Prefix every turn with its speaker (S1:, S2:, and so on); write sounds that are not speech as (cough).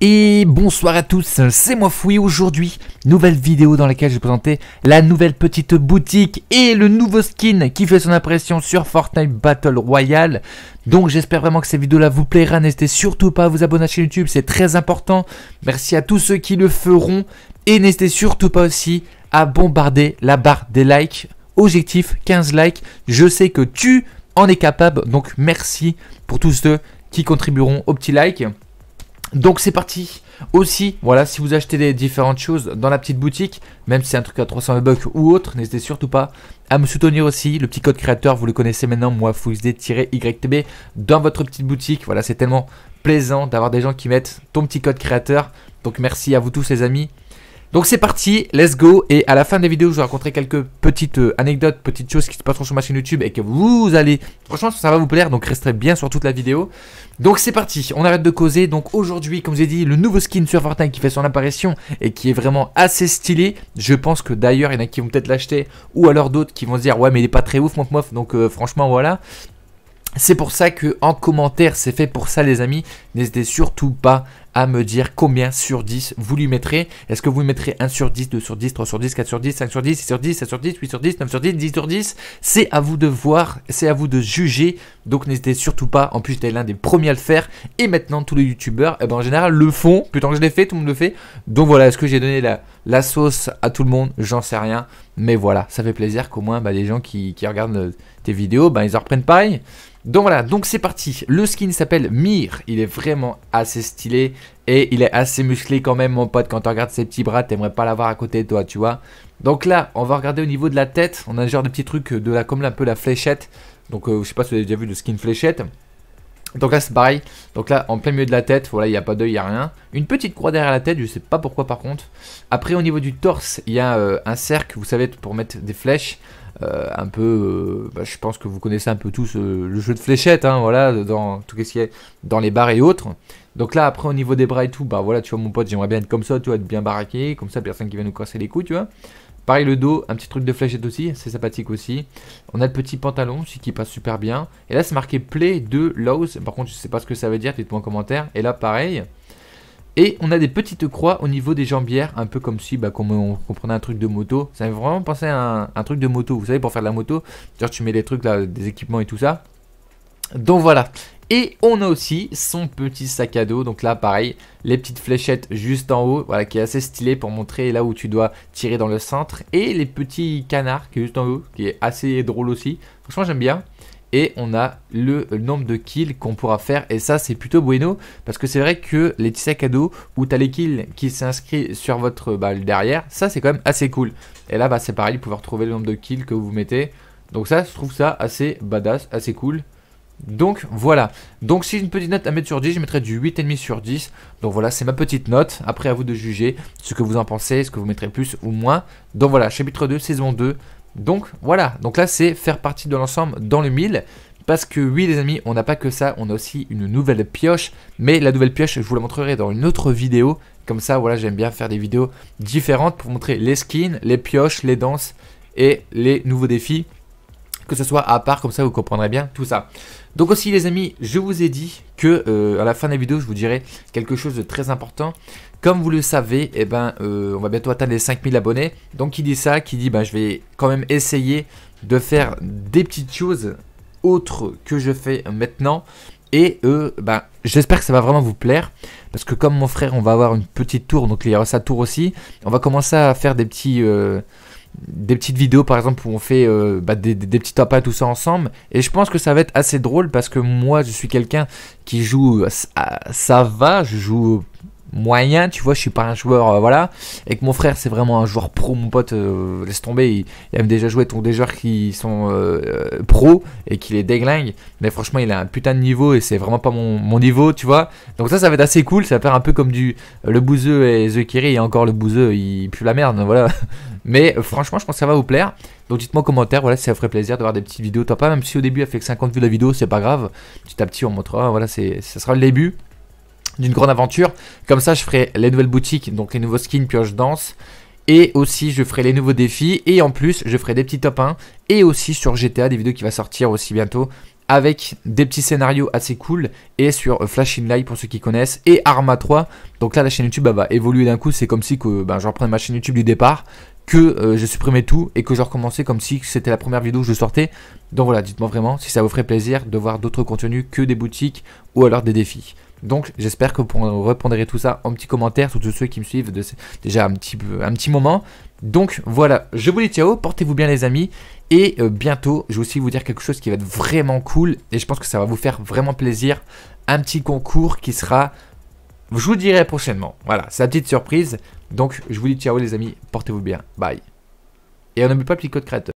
S1: Et bonsoir à tous, c'est moi Foui aujourd'hui, nouvelle vidéo dans laquelle je vais présenter la nouvelle petite boutique et le nouveau skin qui fait son impression sur Fortnite Battle Royale. Donc j'espère vraiment que cette vidéo là vous plaira, n'hésitez surtout pas à vous abonner à la chaîne YouTube, c'est très important. Merci à tous ceux qui le feront et n'hésitez surtout pas aussi à bombarder la barre des likes. Objectif 15 likes, je sais que tu en es capable, donc merci pour tous ceux qui contribueront au petit like. Donc c'est parti aussi, voilà, si vous achetez des différentes choses dans la petite boutique, même si c'est un truc à 300 bucks ou autre, n'hésitez surtout pas à me soutenir aussi. Le petit code créateur, vous le connaissez maintenant, moi, FouxD-YTB, dans votre petite boutique. Voilà, c'est tellement plaisant d'avoir des gens qui mettent ton petit code créateur. Donc merci à vous tous les amis. Donc c'est parti, let's go. Et à la fin de la vidéo, je vous raconterai quelques petites euh, anecdotes, petites choses qui se passent sur ma chaîne YouTube et que vous allez... Franchement, ça va vous plaire, donc restez bien sur toute la vidéo. Donc c'est parti, on arrête de causer. Donc aujourd'hui, comme je vous ai dit, le nouveau skin sur Fortnite qui fait son apparition et qui est vraiment assez stylé. Je pense que d'ailleurs, il y en a qui vont peut-être l'acheter ou alors d'autres qui vont se dire « Ouais, mais il est pas très ouf, mon mof, donc euh, franchement, voilà. » C'est pour ça que en commentaire, c'est fait pour ça les amis. N'hésitez surtout pas à me dire combien sur 10 vous lui mettrez. Est-ce que vous lui mettrez 1 sur 10, 2 sur 10, 3 sur 10, 4 sur 10, 5 sur 10, 6 sur 10, 7 sur 10, 8 sur 10, 9 sur 10, 10 sur 10 C'est à vous de voir, c'est à vous de juger. Donc n'hésitez surtout pas, en plus j'étais l'un des premiers à le faire. Et maintenant tous les youtubeurs, eh ben, en général, le font. Plutôt que je l'ai fait, tout le monde le fait. Donc voilà, est-ce que j'ai donné la, la, sauce à tout le monde J'en sais rien. Mais voilà, ça fait plaisir qu'au moins bah, les gens qui, regardent euh, tes vidéos, bah, ils en reprennent pareil. Donc voilà, donc c'est parti. Le skin s'appelle Mir, il est vraiment vraiment assez stylé. Et il est assez musclé quand même, mon pote. Quand tu regardes ses petits bras, t'aimerais pas l'avoir à côté de toi, tu vois. Donc là, on va regarder au niveau de la tête. On a un genre de petit truc, de la, comme un peu la fléchette. Donc euh, je sais pas si vous avez déjà vu le skin fléchette. Donc là c'est pareil, donc là en plein milieu de la tête, voilà il n'y a pas d'œil, il n'y a rien. Une petite croix derrière la tête, je sais pas pourquoi par contre. Après au niveau du torse, il y a euh, un cercle, vous savez, pour mettre des flèches. Euh, un peu, euh, bah, je pense que vous connaissez un peu tous euh, le jeu de fléchettes, hein, voilà, dans tout ce qui est dans les barres et autres. Donc là, après, au niveau des bras et tout, bah voilà, tu vois, mon pote, j'aimerais bien être comme ça, tu vois, être bien baraqué, comme ça, personne qui va nous casser les coups tu vois. Pareil, le dos, un petit truc de fléchette aussi, c'est sympathique aussi. On a le petit pantalon, aussi, qui passe super bien. Et là, c'est marqué Play de Lowe's. Par contre, je sais pas ce que ça veut dire, dites-moi en commentaire. Et là, pareil, et on a des petites croix au niveau des jambières, un peu comme si, bah, comme on comprenait un truc de moto. Ça fait vraiment penser à un, truc de moto, vous savez, pour faire de la moto. Genre, tu mets des trucs là, des équipements et tout ça. Donc voilà. Et on a aussi son petit sac à dos. Donc là, pareil, les petites fléchettes juste en haut, voilà, qui est assez stylé pour montrer là où tu dois tirer dans le centre. Et les petits canards qui est juste en haut, qui est assez drôle aussi. Franchement, j'aime bien et on a le nombre de kills qu'on pourra faire et ça c'est plutôt bueno parce que c'est vrai que les petits sacs à dos où t'as les kills qui s'inscrivent sur votre balle derrière ça c'est quand même assez cool et là bah c'est pareil pouvoir trouver le nombre de kills que vous mettez donc ça je trouve ça assez badass assez cool donc voilà, donc si une petite note à mettre sur 10, je mettrais du 8,5 sur 10. Donc voilà, c'est ma petite note. Après à vous de juger ce que vous en pensez, ce que vous mettrez plus ou moins. Donc voilà, chapitre 2, saison 2, donc voilà, donc là c'est faire partie de l'ensemble dans le mille Parce que oui les amis, on n'a pas que ça, on a aussi une nouvelle pioche. Mais la nouvelle pioche, je vous la montrerai dans une autre vidéo. Comme ça, voilà, j'aime bien faire des vidéos différentes pour montrer les skins, les pioches, les danses et les nouveaux défis que ce soit à part, comme ça vous comprendrez bien tout ça. Donc aussi les amis, je vous ai dit que euh, à la fin de la vidéo, je vous dirai quelque chose de très important. Comme vous le savez, et eh ben, euh, on va bientôt atteindre les 5000 abonnés. Donc qui dit ça, qui dit ben, je vais quand même essayer de faire des petites choses autres que je fais maintenant. Et euh, ben, j'espère que ça va vraiment vous plaire. Parce que comme mon frère, on va avoir une petite tour, donc il y aura sa tour aussi. On va commencer à faire des petits... Euh, des petites vidéos par exemple où on fait euh, bah, des, des, des, petits tapas tout ça ensemble et je pense que ça va être assez drôle parce que moi je suis quelqu'un qui joue euh, ça va je joue moyen, tu vois, je suis pas un joueur, euh, voilà, et que mon frère c'est vraiment un joueur pro, mon pote, euh, laisse tomber, il, aime déjà jouer ton des joueurs qui sont euh, pro et qui les déglingue mais franchement il a un putain de niveau et c'est vraiment pas mon, niveau, tu vois, donc ça, ça va être assez cool, ça va faire un peu comme du le bouseux et The Kerry, et encore le bouseux, il pue la merde, voilà, (laughs) mais franchement je pense que ça va vous plaire, donc dites-moi en commentaire, voilà, ça ferait plaisir de voir des petites vidéos, toi pas, même si au début il fait que 50 vues la vidéo, c'est pas grave, petit à petit on montrera, voilà, ça sera le début d'une grande aventure. Comme ça, je ferai les nouvelles boutiques, donc les nouveaux skins pioche danse. Et aussi, je ferai les nouveaux défis. Et en plus, je ferai des petits top 1. Et aussi sur GTA, des vidéos qui vont sortir aussi bientôt. Avec des petits scénarios assez cool. Et sur euh, Flash in Light pour ceux qui connaissent. Et Arma 3. Donc là, la chaîne YouTube va évoluer d'un coup. C'est comme si que, ben, je reprenais ma chaîne YouTube du départ. Que euh, je supprimais tout. Et que je recommençais comme si c'était la première vidéo que je sortais. Donc voilà, dites-moi vraiment si ça vous ferait plaisir de voir d'autres contenus que des boutiques. Ou alors des défis. Donc j'espère que vous répondrez tout ça en petit commentaire, surtout ceux qui me suivent de, déjà un petit, un petit moment. Donc voilà, je vous dis ciao, portez-vous bien les amis, et euh, bientôt je vais aussi vous dire quelque chose qui va être vraiment cool, et je pense que ça va vous faire vraiment plaisir, un petit concours qui sera, je vous dirai prochainement, voilà, c'est la petite surprise, donc je vous dis ciao les amis, portez-vous bien, bye. Et on n'oublie pas le petit code créateur.